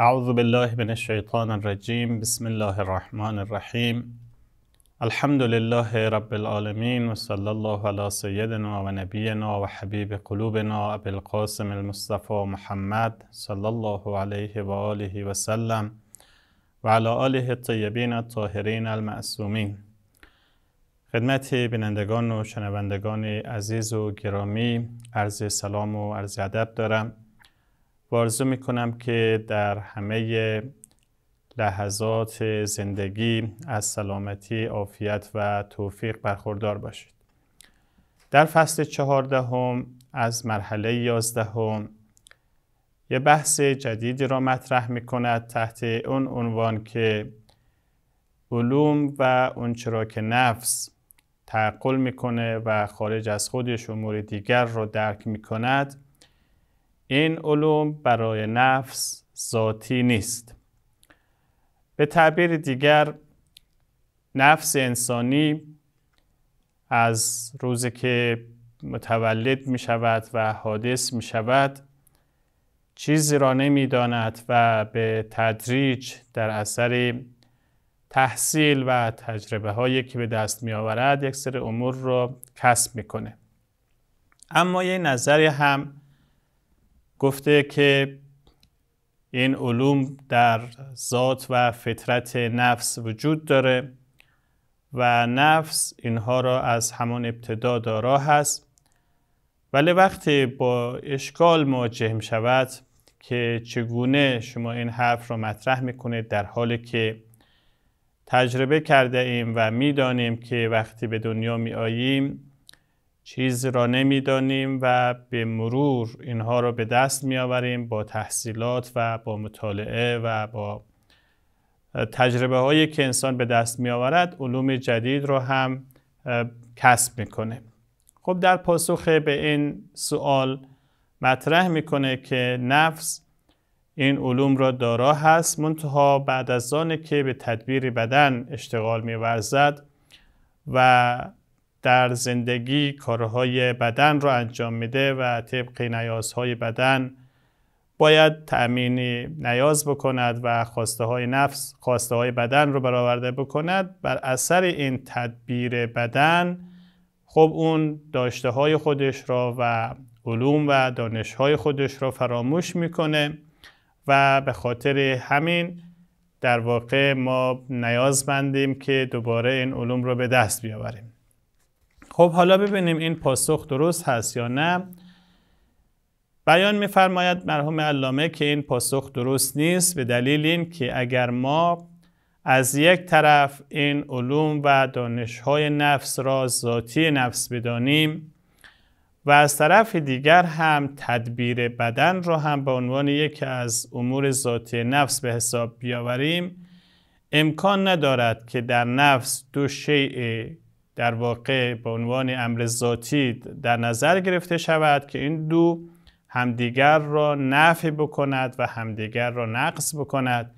اعوذ بالله من الشیطان الرجیم بسم الله الرحمن الرحیم الحمد لله رب العالمین و صلی الله علی سیدنا و نبینا و حبیب قلوبنا ابی القاسم المصطفی محمد صلی الله علیه و آله و سلم و علی آله الطیبین الطاهرین المعصومین خدمت بینندگان و شنوندگان عزیز و گرامی عرض سلام و عرض ادب دارم و آرزو کنم که در همه لحظات زندگی از سلامتی، عافیت و توفیق برخوردار باشید. در فصل چهاردهم از مرحله یازدهم یه بحث جدیدی را مطرح می کند تحت اون عنوان که علوم و اون چرا که نفس تعقل میکنه و خارج از خودش امور دیگر را درک می کند این علوم برای نفس ذاتی نیست به تعبیر دیگر نفس انسانی از روزی که متولد می شود و حادث می شود چیزی را داند و به تدریج در اثر تحصیل و تجربه هایی که به دست می آورد یک سر امور را کسب میکنه اما یه نظری هم گفته که این علوم در ذات و فطرت نفس وجود داره و نفس اینها را از همان ابتدا دارا هست ولی وقتی با اشکال مواجه می شود که چگونه شما این حرف را مطرح میکنید در حالی که تجربه کرده ایم و میدانیم که وقتی به دنیا می آییم چیزی را نمیدانیم و به مرور اینها را به دست میآوریم با تحصیلات و با مطالعه و با تجربه هایی که انسان به دست می آورد علوم جدید را هم کسب میکنه خب در پاسخ به این سوال مطرح میکنه که نفس این علوم را دارا هست منتها بعد از آن که به تدبیر بدن اشتغال میورزد و در زندگی کارهای بدن رو انجام میده و طبق نیازهای بدن باید تأمین نیاز بکند و خواسته های نفس خواسته های بدن رو برآورده بکند بر اثر این تدبیر بدن خب اون داشته های خودش را و علوم و دانش های خودش را فراموش میکنه و به خاطر همین در واقع ما نیاز بندیم که دوباره این علوم رو به دست بیاوریم خب حالا ببینیم این پاسخ درست هست یا نه بیان میفرماید مرحوم علامه که این پاسخ درست نیست به دلیل این که اگر ما از یک طرف این علوم و دانشهای نفس را ذاتی نفس بدانیم و از طرف دیگر هم تدبیر بدن را هم به عنوان یکی از امور ذاتی نفس به حساب بیاوریم امکان ندارد که در نفس دو شیء در واقع به عنوان امر ذاتی در نظر گرفته شود که این دو همدیگر را نفع بکند و همدیگر را نقص بکند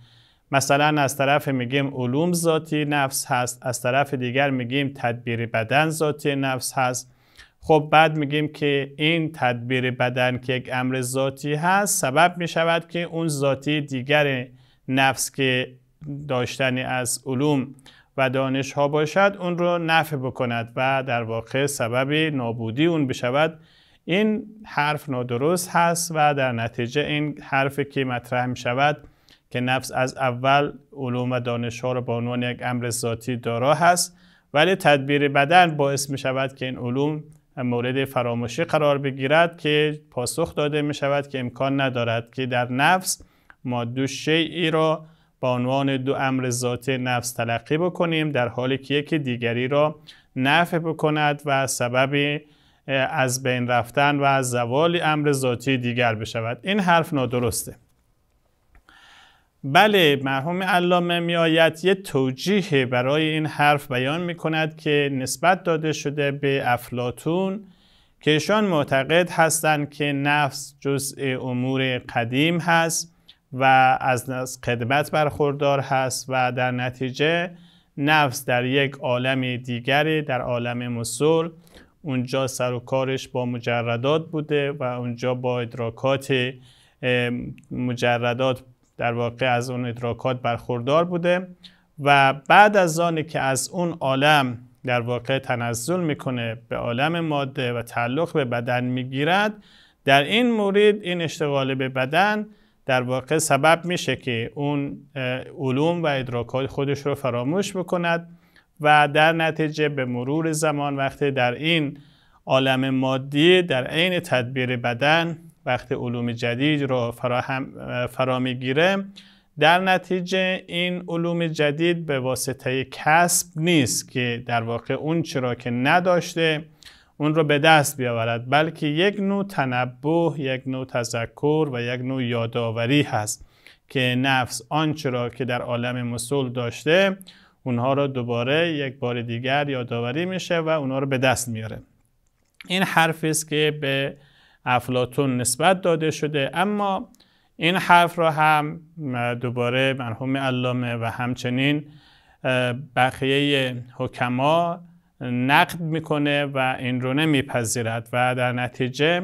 مثلا از طرف میگیم علوم ذاتی نفس هست از طرف دیگر میگیم تدبیر بدن ذاتی نفس هست خب بعد میگیم که این تدبیر بدن که یک امر ذاتی هست سبب میشود که اون ذاتی دیگر نفس که داشتنی از علوم و دانشها باشد اون رو نفع بکند و در واقع سبب نابودی اون بشود این حرف نادرست هست و در نتیجه این حرف که مطرح می شود که نفس از اول علوم و دانش ها رو به عنوان یک امر ذاتی دارا هست ولی تدبیر بدن باعث می شود که این علوم مورد فراموشی قرار بگیرد که پاسخ داده می شود که امکان ندارد که در نفس ما دو شیعی را به عنوان دو امر ذاتی نفس تلقی بکنیم در حالی که یکی دیگری را نفع بکند و سبب از بین رفتن و از زوال امر ذاتی دیگر بشود این حرف نادرسته بله مرحوم علامه میآید یه توجیه برای این حرف بیان می کند که نسبت داده شده به افلاتون که ایشان معتقد هستند که نفس جزء امور قدیم هست و از خدمت برخوردار هست و در نتیجه نفس در یک عالم دیگری در عالم مسل اونجا سر و کارش با مجردات بوده و اونجا با ادراکات مجردات در واقع از اون ادراکات برخوردار بوده و بعد از آن که از اون عالم در واقع تنزل میکنه به عالم ماده و تعلق به بدن میگیرد در این مورد این اشتغال به بدن در واقع سبب میشه که اون علوم و ادراکات خودش رو فراموش بکند و در نتیجه به مرور زمان وقتی در این عالم مادی در عین تدبیر بدن وقتی علوم جدید رو فرا میگیره در نتیجه این علوم جدید به واسطه کسب نیست که در واقع اون چرا که نداشته اون رو به دست بیاورد بلکه یک نوع تنبه یک نوع تذکر و یک نوع یادآوری هست که نفس آنچه را که در عالم مصول داشته اونها را دوباره یک بار دیگر یادآوری میشه و اونها رو به دست میاره این حرف است که به افلاتون نسبت داده شده اما این حرف را هم دوباره مرحوم علامه و همچنین بقیه حکما نقد میکنه و این رو نمیپذیرد و در نتیجه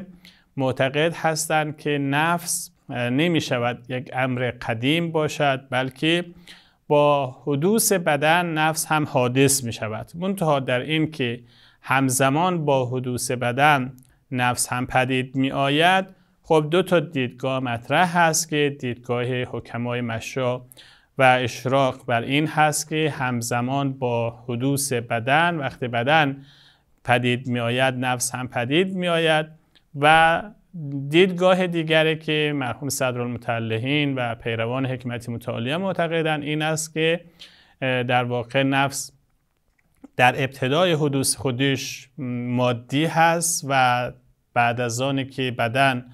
معتقد هستند که نفس نمیشود یک امر قدیم باشد بلکه با حدوث بدن نفس هم حادث می شود منتها در این که همزمان با حدوث بدن نفس هم پدید می آید خب دو تا دیدگاه مطرح هست که دیدگاه حکمای مشا و اشراق بر این هست که همزمان با حدوث بدن وقتی بدن پدید می آید نفس هم پدید می آید و دیدگاه دیگری که مرحوم المتعلهین و پیروان حکمت متعالیه معتقدند این است که در واقع نفس در ابتدای حدوث خودش مادی هست و بعد از آن که بدن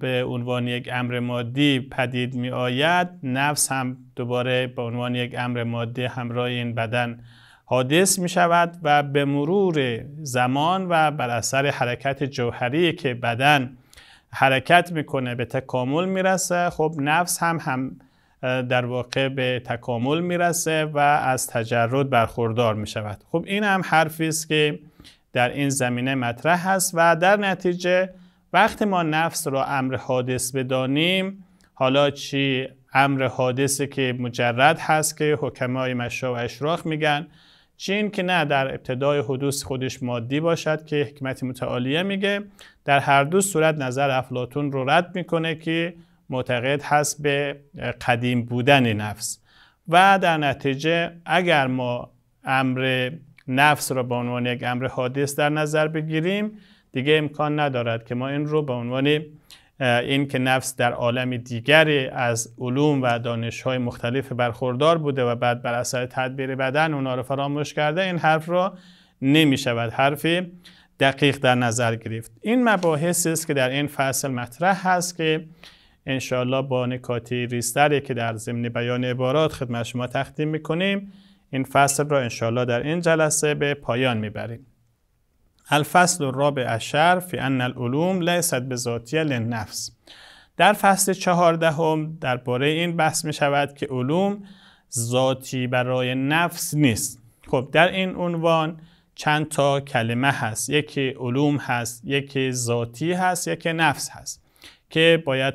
به عنوان یک امر مادی پدید می آید نفس هم دوباره به عنوان یک امر مادی همراه این بدن حادث می شود و به مرور زمان و بر اثر حرکت جوهری که بدن حرکت میکنه به تکامل میرسه خب نفس هم هم در واقع به تکامل میرسه و از تجرد برخوردار می شود خب این هم حرفی است که در این زمینه مطرح هست و در نتیجه وقتی ما نفس را امر حادث بدانیم حالا چی امر حادثه که مجرد هست که حکمای مشا و اشراخ میگن چین که نه در ابتدای حدوث خودش مادی باشد که حکمت متعالیه میگه در هر دو صورت نظر افلاتون رو رد میکنه که معتقد هست به قدیم بودن نفس و در نتیجه اگر ما امر نفس را به عنوان یک امر حادث در نظر بگیریم دیگه امکان ندارد که ما این رو به عنوان این که نفس در عالم دیگری از علوم و دانش مختلف برخوردار بوده و بعد بر اثر تدبیر بدن اونا رو فراموش کرده این حرف را نمی شود حرفی دقیق در نظر گرفت این مباحثی است که در این فصل مطرح هست که انشاءالله با نکاتی ریستری که در ضمن بیان عبارات خدمت شما تقدیم میکنیم این فصل را انشاءالله در این جلسه به پایان میبریم الفصل الرابع عشر فی ان العلوم لیست به ذاتیه در فصل چهاردهم درباره این بحث می شود که علوم ذاتی برای نفس نیست خب در این عنوان چند تا کلمه هست یکی علوم هست یکی ذاتی هست یکی نفس هست که باید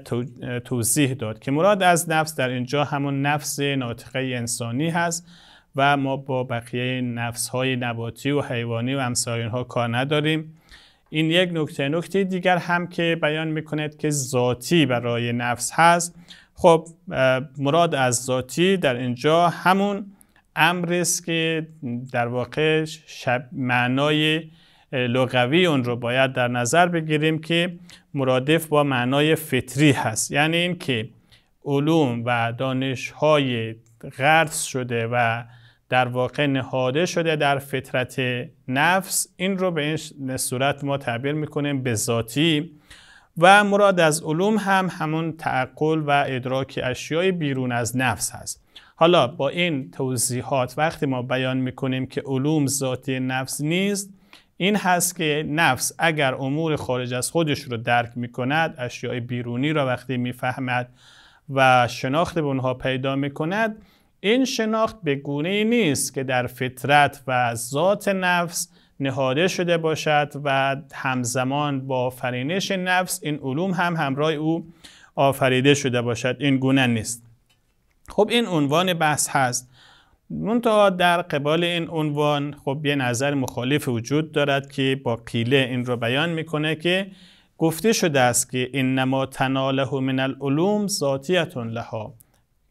توضیح داد که مراد از نفس در اینجا همون نفس ناطقه انسانی هست و ما با بقیه نفس های نباتی و حیوانی و امثال ها کار نداریم این یک نکته نکته دیگر هم که بیان میکند که ذاتی برای نفس هست خب مراد از ذاتی در اینجا همون امر است که در واقع شب معنای لغوی اون رو باید در نظر بگیریم که مرادف با معنای فطری هست یعنی اینکه علوم و دانش های غرض شده و در واقع نهاده شده در فطرت نفس این رو به این صورت ما تعبیر میکنیم به ذاتی و مراد از علوم هم همون تعقل و ادراک اشیای بیرون از نفس هست حالا با این توضیحات وقتی ما بیان میکنیم که علوم ذاتی نفس نیست این هست که نفس اگر امور خارج از خودش رو درک میکند اشیای بیرونی را وقتی میفهمد و شناخت به اونها پیدا میکند این شناخت به گونه ای نیست که در فطرت و ذات نفس نهاده شده باشد و همزمان با فرینش نفس این علوم هم همراه او آفریده شده باشد این گونه نیست خب این عنوان بحث هست منتها در قبال این عنوان خب یه نظر مخالف وجود دارد که با قیله این رو بیان میکنه که گفته شده است که نما تناله من العلوم ذاتیتون لها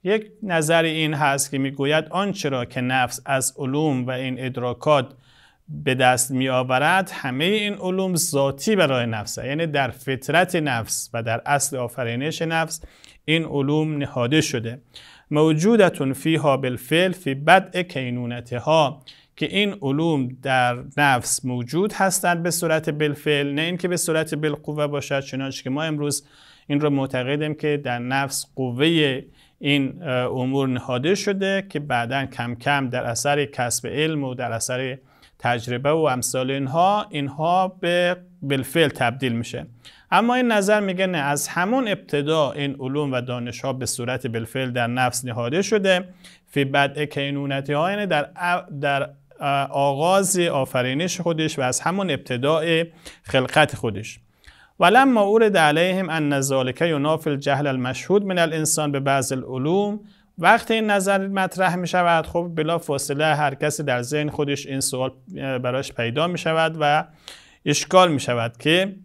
یک نظر این هست که میگوید آنچه را که نفس از علوم و این ادراکات به دست می همه این علوم ذاتی برای نفس یعنی در فطرت نفس و در اصل آفرینش نفس این علوم نهاده شده موجودتون فیها بالفعل فی کینونته ها که این علوم در نفس موجود هستند به صورت بالفعل نه اینکه به صورت بالقوه باشد چنانچه که ما امروز این را معتقدیم که در نفس قوه این امور نهاده شده که بعدا کم کم در اثر کسب علم و در اثر تجربه و امثال اینها اینها به بالفعل تبدیل میشه اما این نظر میگه نه از همون ابتدا این علوم و دانشها به صورت بالفعل در نفس نهاده شده فی بدع کینونتی ها یعنی در, در آغاز آفرینش خودش و از همون ابتدای خلقت خودش ولما اورد علیهم ان ذالک ینافی الجهل المشهود من الانسان به بعض العلوم وقتی این نظر مطرح می شود خب بلا فاصله هر کسی در ذهن خودش این سوال براش پیدا می شود و اشکال می شود که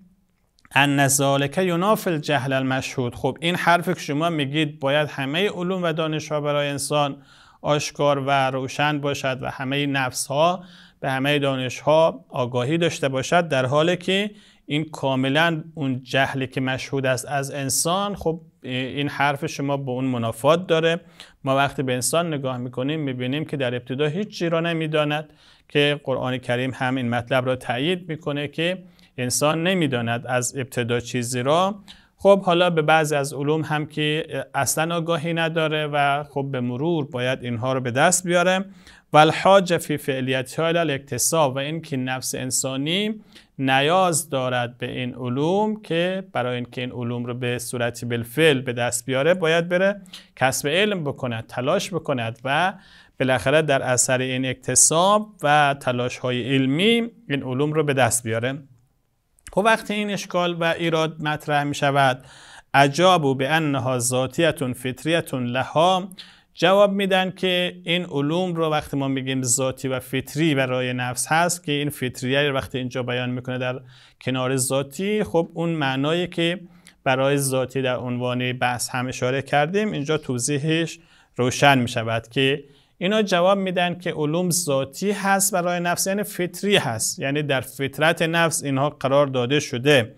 ان ذالک ینافی الجهل المشهود خب این حرف که شما میگید باید همه علوم و دانش ها برای انسان آشکار و روشن باشد و همه نفس ها به همه دانش ها آگاهی داشته باشد در حالی که این کاملا اون جهلی که مشهود است از انسان خب این حرف شما به اون منافات داره ما وقتی به انسان نگاه میکنیم میبینیم که در ابتدا هیچ چی را نمیداند که قرآن کریم هم این مطلب را تایید میکنه که انسان نمیداند از ابتدا چیزی را خب حالا به بعضی از علوم هم که اصلا آگاهی نداره و خب به مرور باید اینها رو به دست بیاره و الحاج فی فعلیت اکتساب و این که نفس انسانی نیاز دارد به این علوم که برای اینکه این علوم رو به صورتی بالفعل به دست بیاره باید بره کسب علم بکند تلاش بکند و بالاخره در اثر این اکتساب و تلاش های علمی این علوم رو به دست بیاره خب وقتی این اشکال و ایراد مطرح می شود و به انها ذاتیتون فطریتون لها جواب میدن که این علوم رو وقتی ما میگیم ذاتی و فطری برای نفس هست که این فطریه وقتی اینجا بیان میکنه در کنار ذاتی خب اون معنایی که برای ذاتی در عنوان بحث هم اشاره کردیم اینجا توضیحش روشن میشود که اینا جواب میدن که علوم ذاتی هست برای نفس یعنی فطری هست یعنی در فطرت نفس اینها قرار داده شده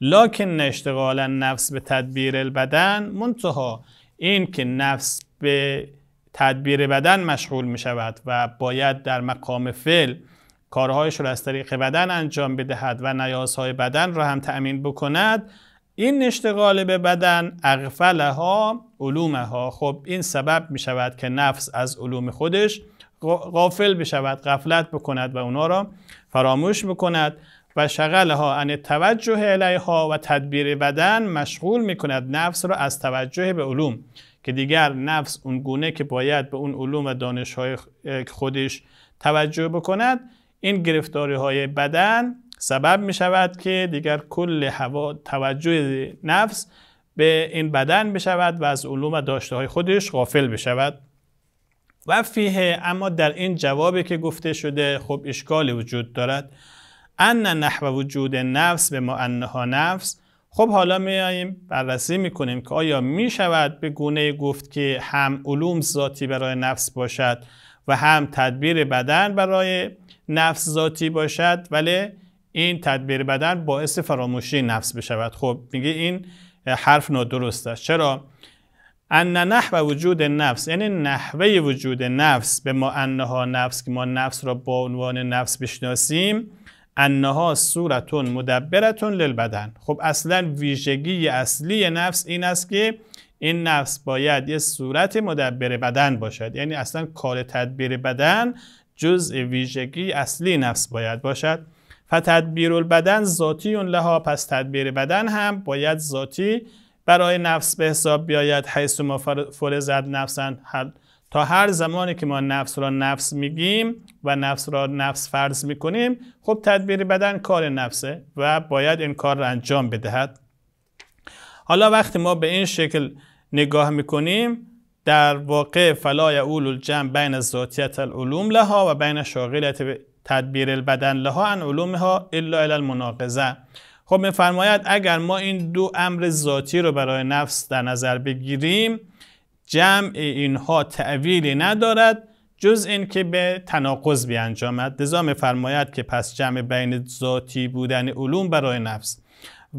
لکن اشتغال نفس به تدبیر بدن، منتها این که نفس به تدبیر بدن مشغول می شود و باید در مقام فعل کارهایش را از طریق بدن انجام بدهد و نیازهای بدن را هم تأمین بکند این اشتغال به بدن اغفلها ها خب این سبب می شود که نفس از علوم خودش غافل بشود غفلت بکند و اونا را فراموش بکند و شغلها ان توجه ها و تدبیر بدن مشغول می کند نفس را از توجه به علوم که دیگر نفس اون گونه که باید به اون علوم و دانش های خودش توجه بکند این گرفتاری های بدن سبب می شود که دیگر کل هوا توجه نفس به این بدن بشود و از علوم و داشته های خودش غافل بشود و فیه اما در این جوابی که گفته شده خب اشکالی وجود دارد ان نحو وجود نفس به معنها نفس خب حالا میاییم بررسی میکنیم که آیا می شود به گونه گفت که هم علوم ذاتی برای نفس باشد و هم تدبیر بدن برای نفس ذاتی باشد ولی این تدبیر بدن باعث فراموشی نفس بشود خب میگه این حرف نادرست است چرا ان نحو وجود نفس یعنی نحوه وجود نفس به ما انها نفس که ما نفس را با عنوان نفس بشناسیم انها صورتون مدبرتون للبدن خب اصلا ویژگی اصلی نفس این است که این نفس باید یه صورت مدبر بدن باشد یعنی اصلا کار تدبیر بدن جزء ویژگی اصلی نفس باید باشد فتدبیر البدن ذاتی اون لها پس تدبیر بدن هم باید ذاتی برای نفس به حساب بیاید حیث ما فرزد نفسن تا هر زمانی که ما نفس را نفس میگیم و نفس را نفس فرض میکنیم خب تدبیر بدن کار نفسه و باید این کار را انجام بدهد حالا وقتی ما به این شکل نگاه میکنیم در واقع فلای اول الجمع بین ذاتیت العلوم لها و بین شاغلیت تدبیر البدن لها ان علومها الا الی المناقضه خب میفرماید اگر ما این دو امر ذاتی رو برای نفس در نظر بگیریم جمع اینها تعویلی ندارد جز اینکه به تناقض بیانجامد لذا میفرماید که پس جمع بین ذاتی بودن علوم برای نفس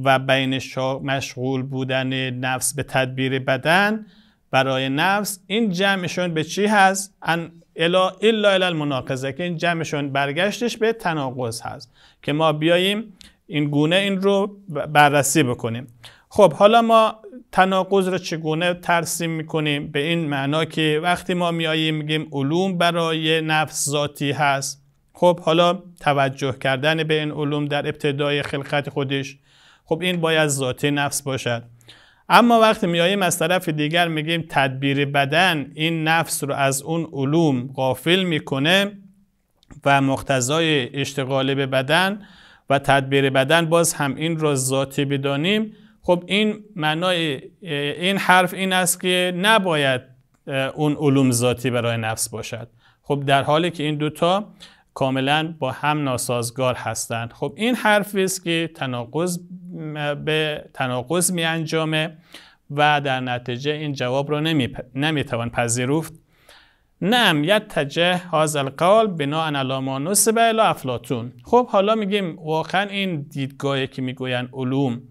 و بین مشغول بودن نفس به تدبیر بدن برای نفس این جمعشون به چی هست؟ ان الا الا المناقضه که این جمعشون برگشتش به تناقض هست که ما بیاییم این گونه این رو بررسی بکنیم خب حالا ما تناقض رو چگونه ترسیم میکنیم به این معنا که وقتی ما میاییم میگیم علوم برای نفس ذاتی هست خب حالا توجه کردن به این علوم در ابتدای خلقت خودش خب این باید ذاتی نفس باشد اما وقتی میاییم از طرف دیگر میگیم تدبیر بدن این نفس رو از اون علوم غافل میکنه و مقتضای اشتغال به بدن و تدبیر بدن باز هم این را ذاتی بدانیم خب این معنای این حرف این است که نباید اون علوم ذاتی برای نفس باشد خب در حالی که این دوتا کاملا با هم ناسازگار هستند خب این حرفی است که تناقض به تناقض می انجامه و در نتیجه این جواب رو نمی, نمیتوان پذیرفت نم یتجه هاز القال بنا ان ما نسب الی افلاطون خب حالا میگیم واقعا این دیدگاهی که میگویند علوم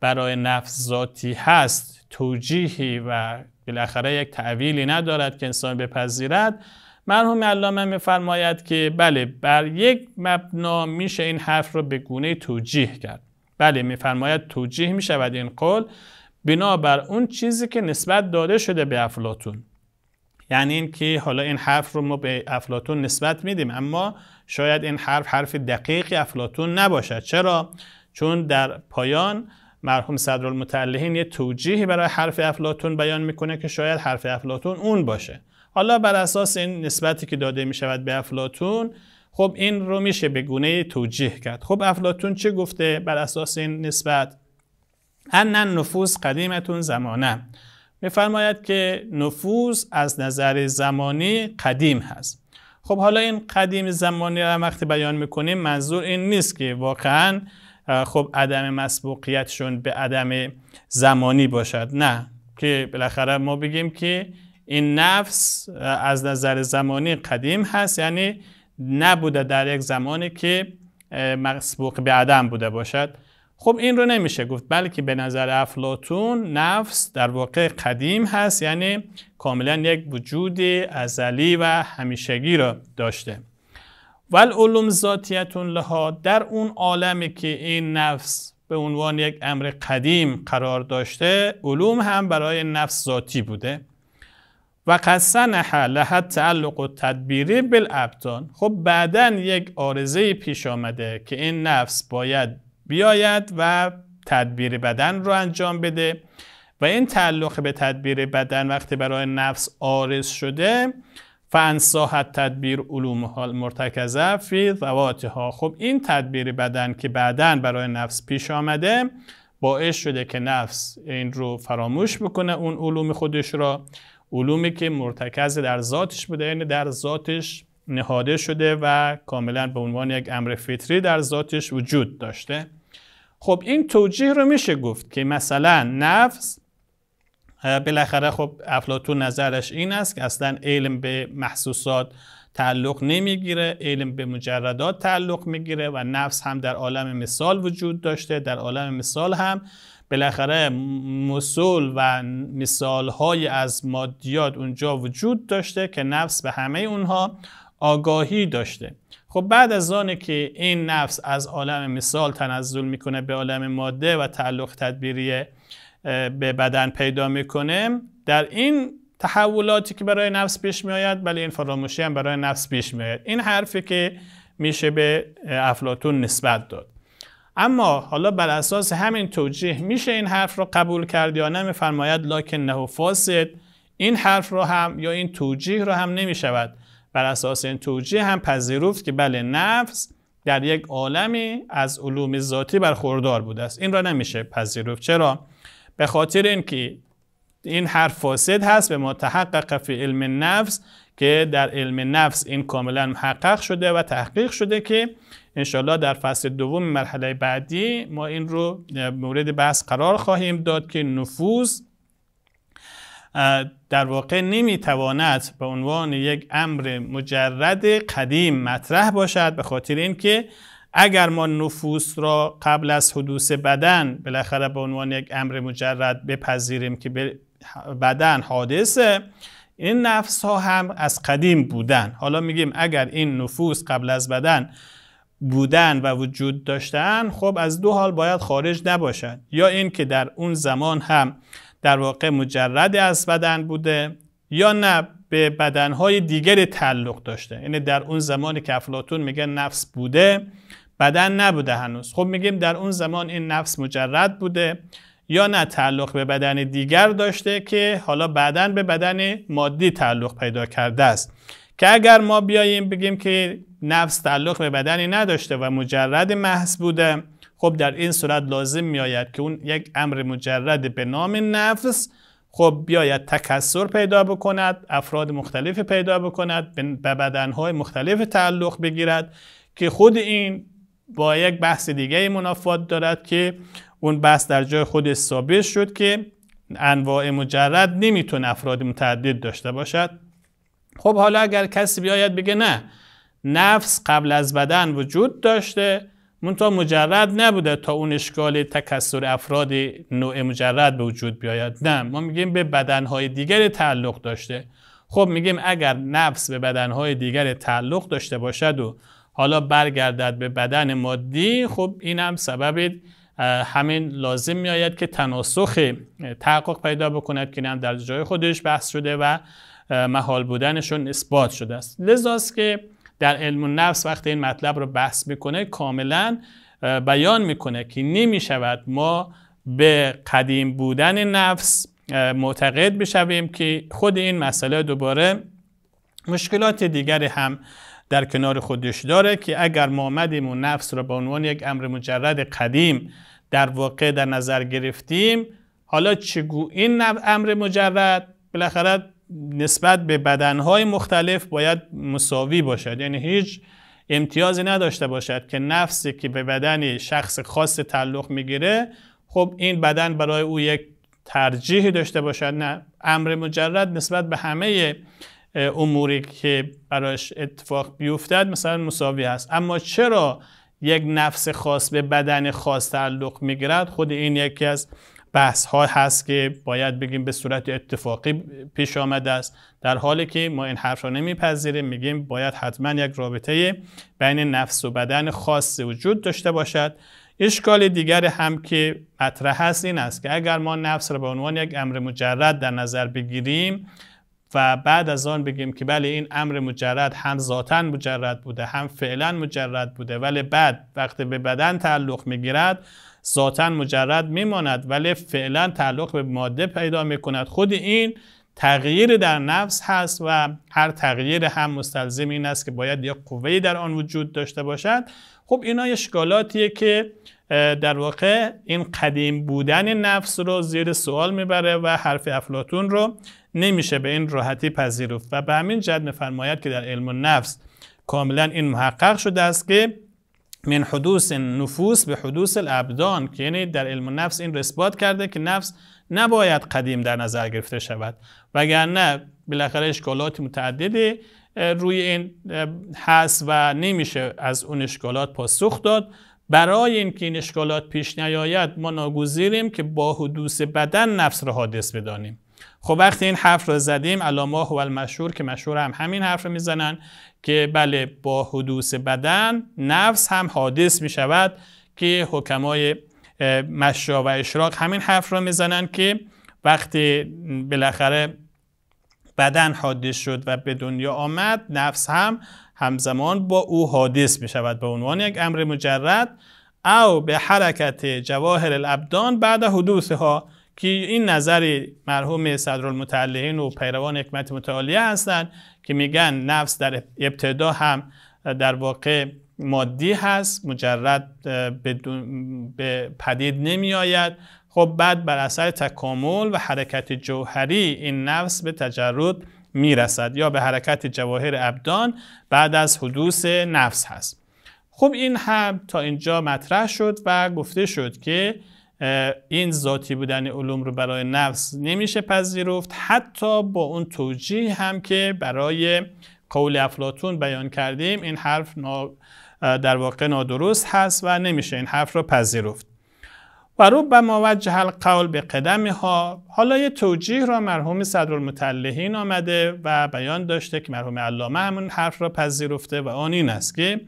برای نفس ذاتی هست توجیهی و بالاخره یک تعویلی ندارد که انسان بپذیرد مرحوم علامه میفرماید که بله بر یک مبنا میشه این حرف رو به گونه توجیه کرد بله میفرماید توجیه میشود این قول بنابر اون چیزی که نسبت داده شده به افلاتون یعنی اینکه حالا این حرف رو ما به افلاتون نسبت میدیم اما شاید این حرف حرف دقیقی افلاتون نباشد چرا چون در پایان مرحوم صدرالمتعلهین یه توجیهی برای حرف افلاتون بیان میکنه که شاید حرف افلاتون اون باشه حالا بر اساس این نسبتی که داده می شود به افلاتون خب این رو میشه به گونه توجیه کرد خب افلاتون چه گفته بر اساس این نسبت ان نفوس قدیمتون زمانه میفرماید که نفوذ از نظر زمانی قدیم هست خب حالا این قدیم زمانی را وقتی بیان میکنیم منظور این نیست که واقعا خب عدم مسبوقیتشون به عدم زمانی باشد نه که بالاخره ما بگیم که این نفس از نظر زمانی قدیم هست یعنی نبوده در یک زمانی که مسبوق به عدم بوده باشد خب این رو نمیشه گفت بلکه به نظر افلاتون نفس در واقع قدیم هست یعنی کاملا یک وجود ازلی و همیشگی را داشته ول علوم ذاتیتون لها در اون عالمی که این نفس به عنوان یک امر قدیم قرار داشته علوم هم برای نفس ذاتی بوده و قصنح لحد تعلق و تدبیری بالابدان خب بعدا یک آرزه پیش آمده که این نفس باید بیاید و تدبیر بدن رو انجام بده و این تعلق به تدبیر بدن وقتی برای نفس آرز شده فانصاحت تدبیر علوم مرتکزه فی ذواتها خب این تدبیر بدن که بعدا برای نفس پیش آمده باعث شده که نفس این رو فراموش بکنه اون علوم خودش را علومی که مرتکز در ذاتش بوده یعنی در ذاتش نهاده شده و کاملا به عنوان یک امر فطری در ذاتش وجود داشته خب این توجیه رو میشه گفت که مثلا نفس بالاخره خب افلاتون نظرش این است که اصلا علم به محسوسات تعلق نمیگیره علم به مجردات تعلق میگیره و نفس هم در عالم مثال وجود داشته در عالم مثال هم بالاخره مصول و مثال های از مادیات اونجا وجود داشته که نفس به همه اونها آگاهی داشته خب بعد از آنه که این نفس از عالم مثال تنزل میکنه به عالم ماده و تعلق تدبیری به بدن پیدا میکنه در این تحولاتی که برای نفس پیش میآید بلی این فراموشی هم برای نفس پیش میآید این حرفی که میشه به افلاتون نسبت داد اما حالا بر اساس همین توجیه میشه این حرف را قبول کرد یا نه میفرماید لاکن نه فاسد این حرف را هم یا این توجیه را هم نمیشود بر اساس این توجیه هم پذیرفت که بله نفس در یک عالمی از علوم ذاتی برخوردار بوده است این را نمیشه پذیرفت چرا به خاطر اینکه این حرف فاسد هست به ما فی علم نفس که در علم نفس این کاملا محقق شده و تحقیق شده که انشالله در فصل دوم مرحله بعدی ما این رو مورد بحث قرار خواهیم داد که نفوذ در واقع نمیتواند به عنوان یک امر مجرد قدیم مطرح باشد به خاطر اینکه اگر ما نفوس را قبل از حدوث بدن بالاخره به عنوان یک امر مجرد بپذیریم که بدن حادثه این نفس ها هم از قدیم بودن حالا میگیم اگر این نفوس قبل از بدن بودن و وجود داشتن خب از دو حال باید خارج نباشد یا اینکه در اون زمان هم در واقع مجرد از بدن بوده یا نه به بدنهای دیگری تعلق داشته یعنی در اون زمانی که افلاتون میگه نفس بوده بدن نبوده هنوز خب میگیم در اون زمان این نفس مجرد بوده یا نه تعلق به بدن دیگر داشته که حالا بعدا به بدن مادی تعلق پیدا کرده است که اگر ما بیاییم بگیم که نفس تعلق به بدنی نداشته و مجرد محض بوده خب در این صورت لازم میآید که اون یک امر مجرد به نام نفس خب بیاید تکسر پیدا بکند افراد مختلف پیدا بکند به بدنهای مختلف تعلق بگیرد که خود این با یک بحث دیگه منافات دارد که اون بحث در جای خود ثابت شد که انواع مجرد نمیتون افراد متعدد داشته باشد خب حالا اگر کسی بیاید بگه نه نفس قبل از بدن وجود داشته منتها مجرد نبوده تا اون اشکال تکسر افراد نوع مجرد به وجود بیاید نه ما میگیم به بدنهای دیگر تعلق داشته خب میگیم اگر نفس به بدنهای دیگر تعلق داشته باشد و حالا برگردد به بدن مادی خب این هم سبب همین لازم میآید که تناسخ تحقق پیدا بکند که این هم در جای خودش بحث شده و محال بودنشون اثبات شده است لذاست که در علم نفس وقتی این مطلب رو بحث میکنه کاملا بیان میکنه که نمیشود ما به قدیم بودن نفس معتقد بشویم که خود این مسئله دوباره مشکلات دیگری هم در کنار خودش داره که اگر ما آمدیم و نفس را به عنوان یک امر مجرد قدیم در واقع در نظر گرفتیم حالا چگو این امر مجرد بالاخره نسبت به بدنهای مختلف باید مساوی باشد یعنی هیچ امتیازی نداشته باشد که نفسی که به بدن شخص خاص تعلق میگیره خب این بدن برای او یک ترجیحی داشته باشد نه امر مجرد نسبت به همه اموری که برایش اتفاق بیفتد مثلا مساوی است اما چرا یک نفس خاص به بدن خاص تعلق میگیرد خود این یکی از بحث ها هست که باید بگیم به صورت اتفاقی پیش آمده است در حالی که ما این حرف را نمیپذیریم میگیم باید حتما یک رابطه بین نفس و بدن خاصی وجود داشته باشد اشکال دیگر هم که مطرح هست این است که اگر ما نفس را به عنوان یک امر مجرد در نظر بگیریم و بعد از آن بگیم که بله این امر مجرد هم ذاتا مجرد بوده هم فعلا مجرد بوده ولی بعد وقتی به بدن تعلق میگیرد ذاتا مجرد میماند ولی فعلا تعلق به ماده پیدا میکند خود این تغییر در نفس هست و هر تغییر هم مستلزم این است که باید یک قوه در آن وجود داشته باشد خب اینا اشکالاتیه که در واقع این قدیم بودن نفس رو زیر سوال میبره و حرف افلاتون رو نمیشه به این راحتی پذیرفت و به همین جد میفرماید که در علم نفس کاملا این محقق شده است که من حدوث نفوس به حدوث الابدان که یعنی در علم نفس این رسبات کرده که نفس نباید قدیم در نظر گرفته شود وگرنه بالاخره اشکالات متعددی روی این هست و نمیشه از اون اشکالات پاسخ داد برای اینکه این اشکالات پیش نیاید ما ناگزیریم که با حدوث بدن نفس را حادث بدانیم خب وقتی این حرف را زدیم علامه و المشهور که مشهور هم همین حرف رو میزنن که بله با حدوث بدن نفس هم حادث می شود که حکمای مشا و اشراق همین حرف را میزنند که وقتی بالاخره بدن حادث شد و به دنیا آمد نفس هم همزمان با او حادث می شود به عنوان یک امر مجرد او به حرکت جواهر الابدان بعد حدوثها که این نظری مرحوم صدرالمتعلقین و پیروان حکمت متعالیه هستند که میگن نفس در ابتدا هم در واقع مادی هست مجرد به پدید نمی آید خب بعد بر اثر تکامل و حرکت جوهری این نفس به تجرد میرسد یا به حرکت جواهر ابدان بعد از حدوث نفس هست خب این هم تا اینجا مطرح شد و گفته شد که این ذاتی بودن علوم رو برای نفس نمیشه پذیرفت حتی با اون توجیه هم که برای قول افلاتون بیان کردیم این حرف در واقع نادرست هست و نمیشه این حرف رو پذیرفت و رو به موجه القول به قدمی ها حالا یه توجیه را مرحوم صدرالمتلهین آمده و بیان داشته که مرحوم علامه همون حرف را پذیرفته و آن این است که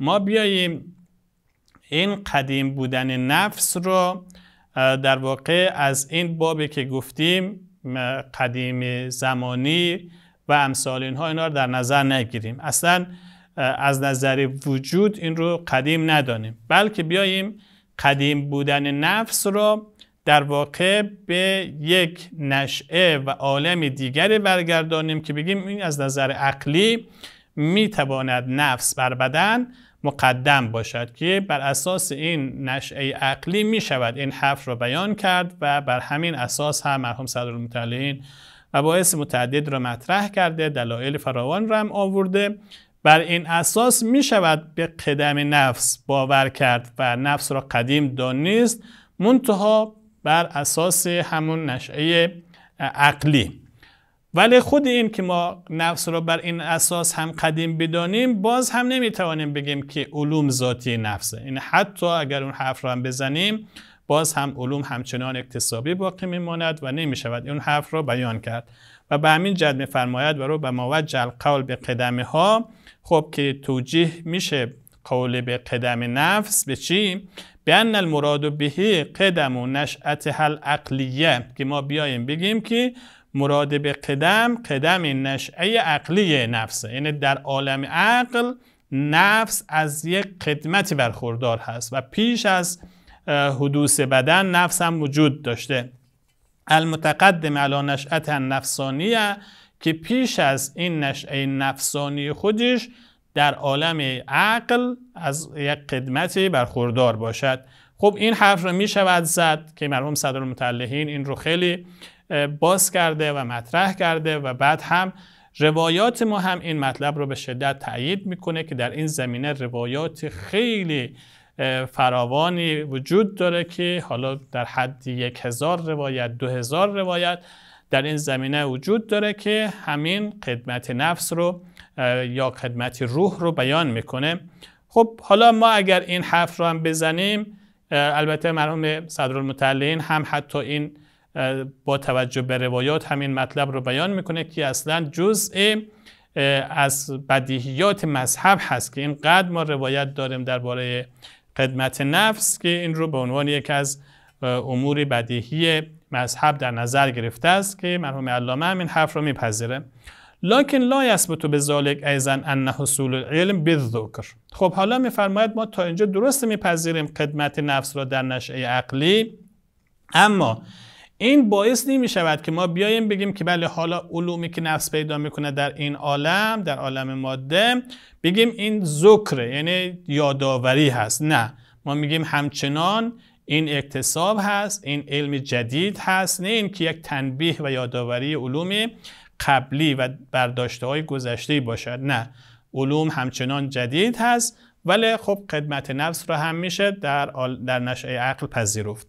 ما بیاییم این قدیم بودن نفس رو در واقع از این بابی که گفتیم قدیم زمانی و امثال اینها اینا رو در نظر نگیریم اصلا از نظر وجود این رو قدیم ندانیم بلکه بیاییم قدیم بودن نفس رو در واقع به یک نشعه و عالم دیگری برگردانیم که بگیم این از نظر عقلی میتواند نفس بر بدن مقدم باشد که بر اساس این نشعه عقلی می شود این حرف را بیان کرد و بر همین اساس هم مرحوم و باعث متعدد را مطرح کرده دلایل فراوان را هم آورده بر این اساس می شود به قدم نفس باور کرد و نفس را قدیم دانیست منتها بر اساس همون نشعه عقلی ولی خود این که ما نفس را بر این اساس هم قدیم بدانیم باز هم نمیتوانیم بگیم که علوم ذاتی نفسه این یعنی حتی اگر اون حرف را هم بزنیم باز هم علوم همچنان اکتسابی باقی میماند و نمیشود اون حرف را بیان کرد و به همین جد میفرماید و رو به موجه القول به قدمه ها خب که توجیه میشه قول به قدم نفس به چی؟ به ان المراد بهی قدم و نشعت هل عقلیه که ما بیاییم بگیم که مراد به قدم قدم نشعه عقلی نفسه یعنی در عالم عقل نفس از یک قدمتی برخوردار هست و پیش از حدوث بدن نفس هم وجود داشته المتقدم علا نشعت نفسانیه که پیش از این نشعه نفسانی خودش در عالم عقل از یک قدمتی برخوردار باشد خب این حرف رو می شود زد که مرحوم صدر متعلقین این رو خیلی باز کرده و مطرح کرده و بعد هم روایات ما هم این مطلب رو به شدت تایید میکنه که در این زمینه روایات خیلی فراوانی وجود داره که حالا در حد یک هزار روایت دو هزار روایت در این زمینه وجود داره که همین خدمت نفس رو یا خدمت روح رو بیان میکنه خب حالا ما اگر این حرف رو هم بزنیم البته مرحوم صدرالمتعلین هم حتی این با توجه به روایات همین مطلب رو بیان میکنه که اصلا جزء از بدیهیات مذهب هست که اینقدر ما روایت داریم درباره خدمت نفس که این رو به عنوان یک از امور بدیهی مذهب در نظر گرفته است که مرحوم علامه هم این حرف رو میپذیره لکن لا یثبت به ذالک ایضا ان حصول العلم بالذکر خب حالا میفرماید ما تا اینجا درست میپذیریم خدمت نفس را در نشعه عقلی اما این باعث نمی شود که ما بیاییم بگیم که بله حالا علومی که نفس پیدا میکنه در این عالم در عالم ماده بگیم این ذکر، یعنی یادآوری هست نه ما میگیم همچنان این اکتساب هست این علم جدید هست نه که یک تنبیه و یادآوری علوم قبلی و برداشته های گذشته باشد نه علوم همچنان جدید هست ولی خب خدمت نفس را هم میشه در, در نشعه عقل پذیرفت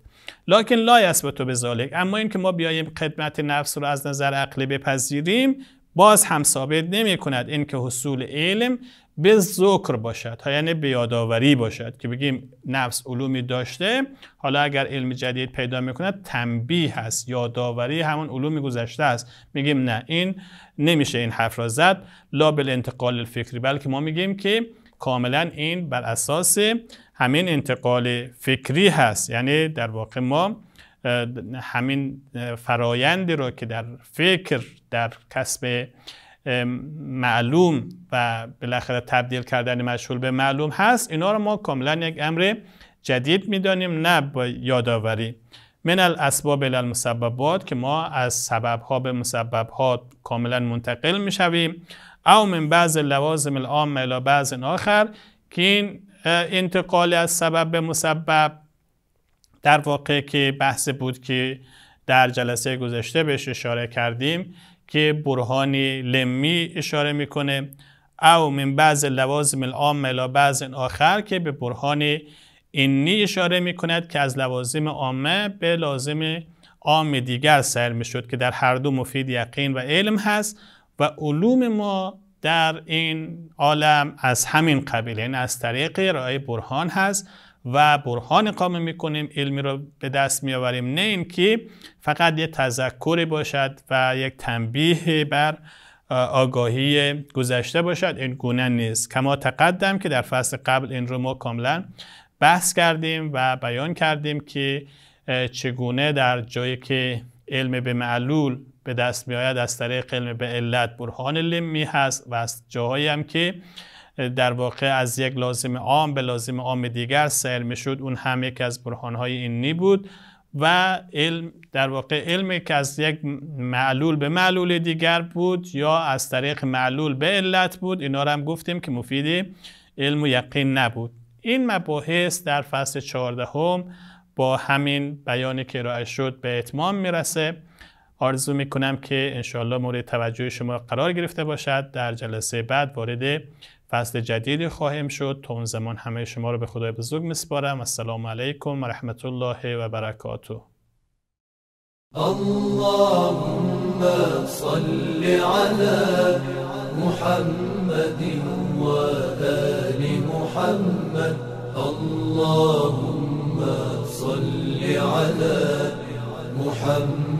لکن لا یثبت به ذالک اما اینکه ما بیاییم خدمت نفس رو از نظر عقلی بپذیریم باز هم ثابت نمی کند اینکه حصول علم به ذکر باشد یعنی به یادآوری باشد که بگیم نفس علومی داشته حالا اگر علم جدید پیدا میکند تنبیه هست یادآوری همون علومی گذشته است میگیم نه این نمیشه این حرف را زد لا بل انتقال الفکری بلکه ما میگیم که کاملا این بر اساس همین انتقال فکری هست یعنی در واقع ما همین فرایندی را که در فکر در کسب معلوم و بالاخره تبدیل کردن مشهول به معلوم هست اینا رو ما کاملا یک امر جدید میدانیم نه با یادآوری من الاسباب المسببات که ما از سبب ها به مسبب ها کاملا منتقل میشویم او من بعض لوازم العام الى بعض آخر که این انتقال از سبب به مسبب در واقع که بحث بود که در جلسه گذشته بهش اشاره کردیم که برهان لمی اشاره میکنه او من بعض لوازم العام الى بعض آخر که به برهان اینی اشاره میکند که از لوازم عامه به لازم عام دیگر سر می که در هر دو مفید یقین و علم هست و علوم ما در این عالم از همین قبیل یعنی از طریق رای برهان هست و برهان می میکنیم علمی رو به دست میآوریم نه که فقط یه تذکری باشد و یک تنبیه بر آگاهی گذشته باشد این گونه نیست کما تقدم که در فصل قبل این رو ما کاملا بحث کردیم و بیان کردیم که چگونه در جایی که علم به معلول به دست می آید از طریق علم به علت برهان لمی هست و از جاهایی هم که در واقع از یک لازم عام به لازم عام دیگر سیر می شد اون هم یک از برهانهای نی بود و علم در واقع علمی که از یک معلول به معلول دیگر بود یا از طریق معلول به علت بود اینا رو هم گفتیم که مفید علم و یقین نبود این مباحث در فصل چهاردهم با همین بیانی که ارائه شد به اتمام میرسه آرزو میکنم که انشاءالله مورد توجه شما قرار گرفته باشد در جلسه بعد وارد فصل جدیدی خواهیم شد تا اون زمان همه شما رو به خدای بزرگ میسپارم السلام علیکم و رحمت الله و برکاته اللهم صل على محمد و آل محمد اللهم صل على محمد